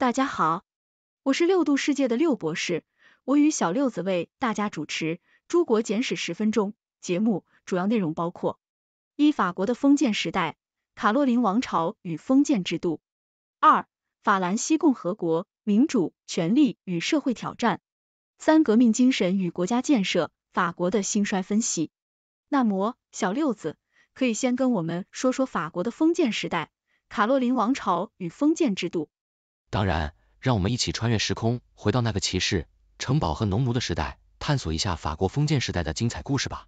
大家好，我是六度世界的六博士，我与小六子为大家主持《诸国简史十分钟》节目，主要内容包括：一、法国的封建时代、卡洛琳王朝与封建制度；二、法兰西共和国民主、权利与社会挑战；三、革命精神与国家建设、法国的兴衰分析。那么，小六子可以先跟我们说说法国的封建时代、卡洛琳王朝与封建制度。当然，让我们一起穿越时空，回到那个骑士、城堡和农奴的时代，探索一下法国封建时代的精彩故事吧。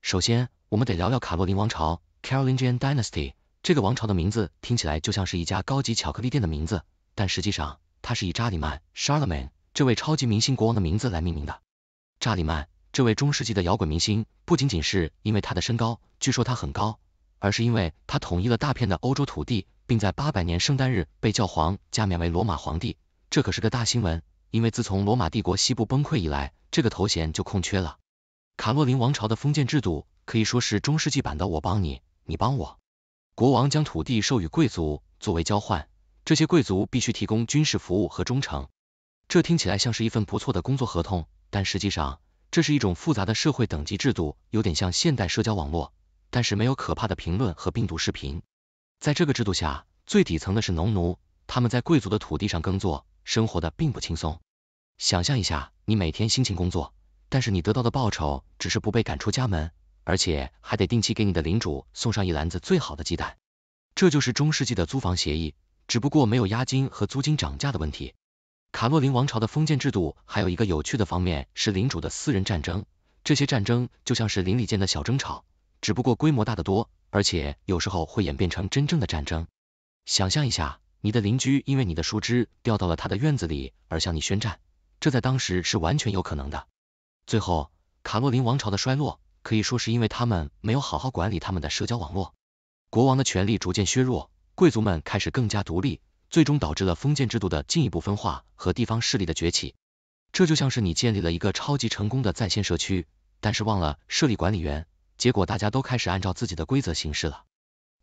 首先，我们得聊聊卡洛琳王朝 （Carolingian Dynasty）。这个王朝的名字听起来就像是一家高级巧克力店的名字，但实际上它是以查理曼 （Charlemagne） 这位超级明星国王的名字来命名的。查理曼这位中世纪的摇滚明星，不仅仅是因为他的身高，据说他很高，而是因为他统一了大片的欧洲土地。并在八百年圣诞日被教皇加冕为罗马皇帝，这可是个大新闻，因为自从罗马帝国西部崩溃以来，这个头衔就空缺了。卡洛琳王朝的封建制度可以说是中世纪版的“我帮你，你帮我”，国王将土地授予贵族作为交换，这些贵族必须提供军事服务和忠诚。这听起来像是一份不错的工作合同，但实际上这是一种复杂的社会等级制度，有点像现代社交网络，但是没有可怕的评论和病毒视频。在这个制度下，最底层的是农奴，他们在贵族的土地上耕作，生活的并不轻松。想象一下，你每天辛勤工作，但是你得到的报酬只是不被赶出家门，而且还得定期给你的领主送上一篮子最好的鸡蛋。这就是中世纪的租房协议，只不过没有押金和租金涨价的问题。卡洛琳王朝的封建制度还有一个有趣的方面是领主的私人战争，这些战争就像是邻里间的小争吵，只不过规模大得多。而且有时候会演变成真正的战争。想象一下，你的邻居因为你的树枝掉到了他的院子里而向你宣战，这在当时是完全有可能的。最后，卡洛琳王朝的衰落可以说是因为他们没有好好管理他们的社交网络。国王的权力逐渐削弱，贵族们开始更加独立，最终导致了封建制度的进一步分化和地方势力的崛起。这就像是你建立了一个超级成功的在线社区，但是忘了设立管理员。结果大家都开始按照自己的规则行事了。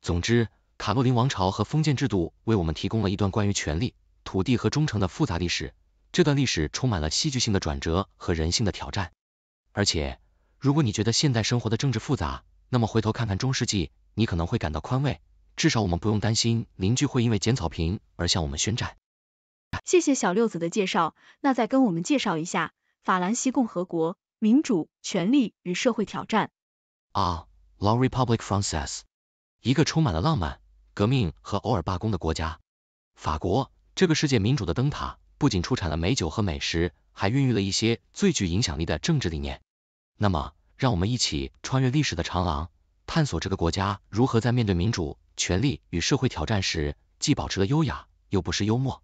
总之，卡洛琳王朝和封建制度为我们提供了一段关于权力、土地和忠诚的复杂历史。这段历史充满了戏剧性的转折和人性的挑战。而且，如果你觉得现代生活的政治复杂，那么回头看看中世纪，你可能会感到宽慰。至少我们不用担心邻居会因为剪草坪而向我们宣战。谢谢小六子的介绍，那再跟我们介绍一下法兰西共和国民主、权利与社会挑战。啊，La République française，一个充满了浪漫、革命和偶尔罢工的国家。法国，这个世界民主的灯塔，不仅出产了美酒和美食，还孕育了一些最具影响力的政治理念。那么，让我们一起穿越历史的长廊，探索这个国家如何在面对民主、权力与社会挑战时，既保持了优雅，又不失幽默。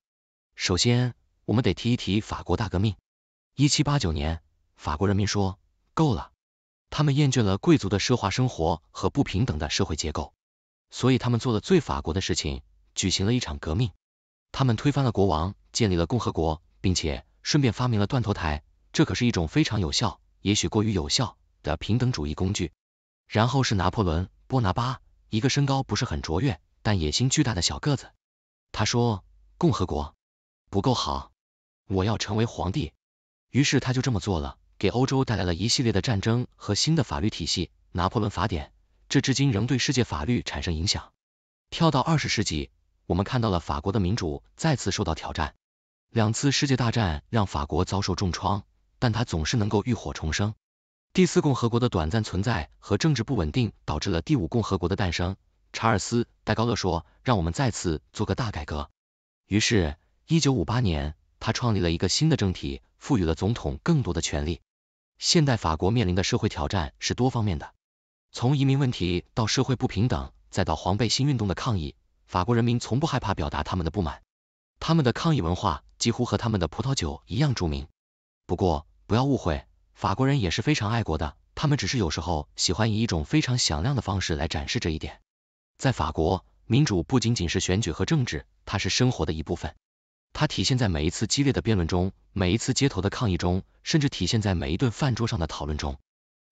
首先，我们得提一提法国大革命。一七八九年，法国人民说，够了。他们厌倦了贵族的奢华生活和不平等的社会结构，所以他们做了最法国的事情，举行了一场革命。他们推翻了国王，建立了共和国，并且顺便发明了断头台，这可是一种非常有效，也许过于有效的平等主义工具。然后是拿破仑·波拿巴，一个身高不是很卓越，但野心巨大的小个子。他说：“共和国不够好，我要成为皇帝。”于是他就这么做了。给欧洲带来了一系列的战争和新的法律体系《拿破仑法典》，这至今仍对世界法律产生影响。跳到二十世纪，我们看到了法国的民主再次受到挑战。两次世界大战让法国遭受重创，但它总是能够浴火重生。第四共和国的短暂存在和政治不稳定，导致了第五共和国的诞生。查尔斯·戴高乐说：“让我们再次做个大改革。”于是，一九五八年，他创立了一个新的政体，赋予了总统更多的权利。现代法国面临的社会挑战是多方面的，从移民问题到社会不平等，再到黄背心运动的抗议，法国人民从不害怕表达他们的不满。他们的抗议文化几乎和他们的葡萄酒一样著名。不过，不要误会，法国人也是非常爱国的，他们只是有时候喜欢以一种非常响亮的方式来展示这一点。在法国，民主不仅仅是选举和政治，它是生活的一部分。它体现在每一次激烈的辩论中，每一次街头的抗议中，甚至体现在每一顿饭桌上的讨论中。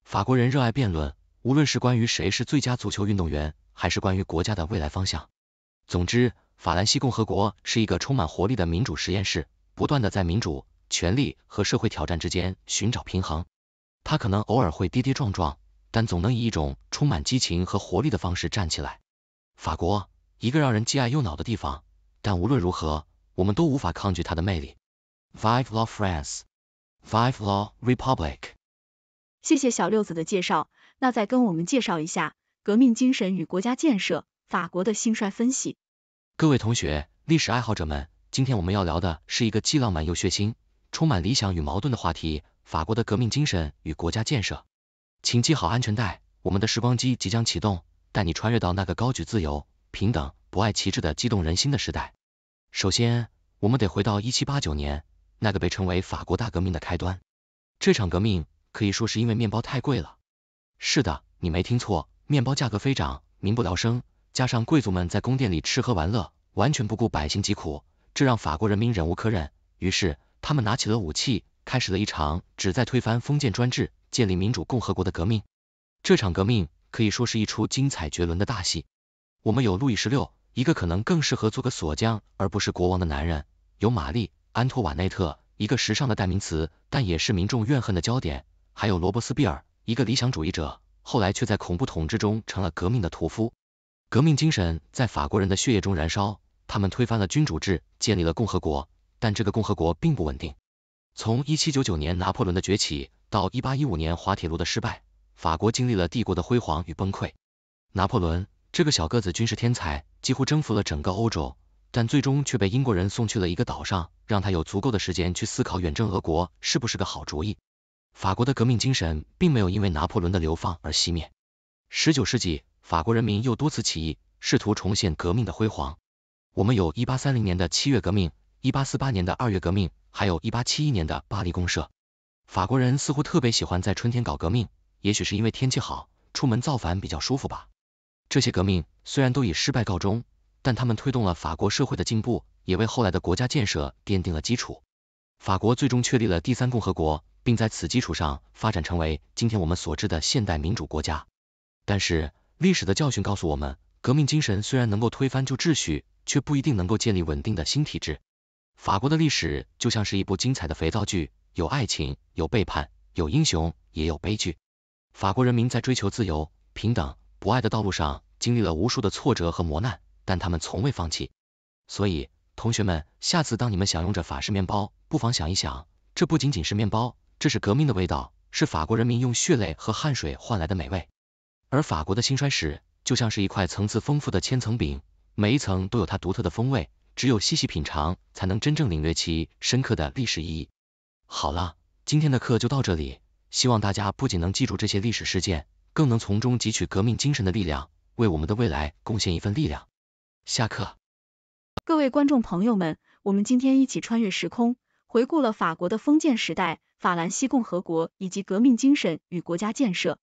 法国人热爱辩论，无论是关于谁是最佳足球运动员，还是关于国家的未来方向。总之，法兰西共和国是一个充满活力的民主实验室，不断的在民主、权力和社会挑战之间寻找平衡。它可能偶尔会跌跌撞撞，但总能以一种充满激情和活力的方式站起来。法国，一个让人既爱又恼的地方。但无论如何。我们都无法抗拒它的魅力。Vive la France, Vive la République。谢谢小六子的介绍，那再跟我们介绍一下革命精神与国家建设，法国的兴衰分析。各位同学，历史爱好者们，今天我们要聊的是一个既浪漫又血腥，充满理想与矛盾的话题——法国的革命精神与国家建设。请系好安全带，我们的时光机即将启动，带你穿越到那个高举自由、平等、博爱旗帜的激动人心的时代。首先，我们得回到一七八九年那个被称为法国大革命的开端。这场革命可以说是因为面包太贵了。是的，你没听错，面包价格飞涨，民不聊生，加上贵族们在宫殿里吃喝玩乐，完全不顾百姓疾苦，这让法国人民忍无可忍。于是，他们拿起了武器，开始了一场旨在推翻封建专制、建立民主共和国的革命。这场革命可以说是一出精彩绝伦的大戏。我们有路易十六。一个可能更适合做个锁匠而不是国王的男人，有玛丽·安托瓦内特，一个时尚的代名词，但也是民众怨恨的焦点；还有罗伯斯庇尔，一个理想主义者，后来却在恐怖统治中成了革命的屠夫。革命精神在法国人的血液中燃烧，他们推翻了君主制，建立了共和国，但这个共和国并不稳定。从1799年拿破仑的崛起到1815年滑铁卢的失败，法国经历了帝国的辉煌与崩溃。拿破仑。这个小个子军事天才几乎征服了整个欧洲，但最终却被英国人送去了一个岛上，让他有足够的时间去思考远征俄国是不是个好主意。法国的革命精神并没有因为拿破仑的流放而熄灭。19世纪，法国人民又多次起义，试图重现革命的辉煌。我们有1830年的七月革命，1848年的二月革命，还有一871年的巴黎公社。法国人似乎特别喜欢在春天搞革命，也许是因为天气好，出门造反比较舒服吧。这些革命虽然都以失败告终，但他们推动了法国社会的进步，也为后来的国家建设奠定了基础。法国最终确立了第三共和国，并在此基础上发展成为今天我们所知的现代民主国家。但是，历史的教训告诉我们，革命精神虽然能够推翻旧秩序，却不一定能够建立稳定的新体制。法国的历史就像是一部精彩的肥皂剧，有爱情，有背叛，有英雄，也有悲剧。法国人民在追求自由、平等。博爱的道路上，经历了无数的挫折和磨难，但他们从未放弃。所以，同学们，下次当你们享用着法式面包，不妨想一想，这不仅仅是面包，这是革命的味道，是法国人民用血泪和汗水换来的美味。而法国的兴衰史就像是一块层次丰富的千层饼，每一层都有它独特的风味，只有细细品尝，才能真正领略其深刻的历史意义。好了，今天的课就到这里，希望大家不仅能记住这些历史事件。更能从中汲取革命精神的力量，为我们的未来贡献一份力量。下课。各位观众朋友们，我们今天一起穿越时空，回顾了法国的封建时代、法兰西共和国以及革命精神与国家建设。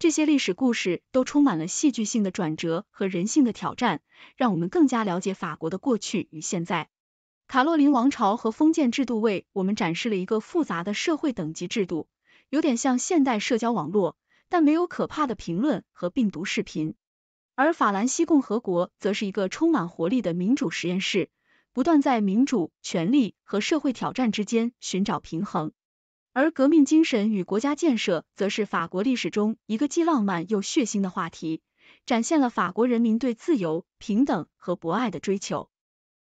这些历史故事都充满了戏剧性的转折和人性的挑战，让我们更加了解法国的过去与现在。卡洛琳王朝和封建制度为我们展示了一个复杂的社会等级制度，有点像现代社交网络。但没有可怕的评论和病毒视频。而法兰西共和国则是一个充满活力的民主实验室，不断在民主、权力和社会挑战之间寻找平衡。而革命精神与国家建设，则是法国历史中一个既浪漫又血腥的话题，展现了法国人民对自由、平等和博爱的追求。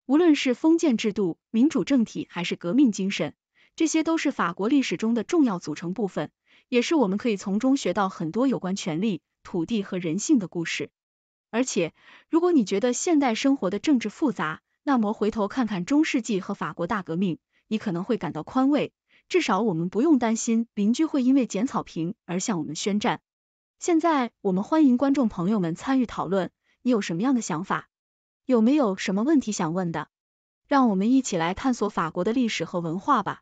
无论是封建制度、民主政体，还是革命精神。这些都是法国历史中的重要组成部分，也是我们可以从中学到很多有关权力、土地和人性的故事。而且，如果你觉得现代生活的政治复杂，那么回头看看中世纪和法国大革命，你可能会感到宽慰。至少我们不用担心邻居会因为剪草坪而向我们宣战。现在，我们欢迎观众朋友们参与讨论，你有什么样的想法？有没有什么问题想问的？让我们一起来探索法国的历史和文化吧。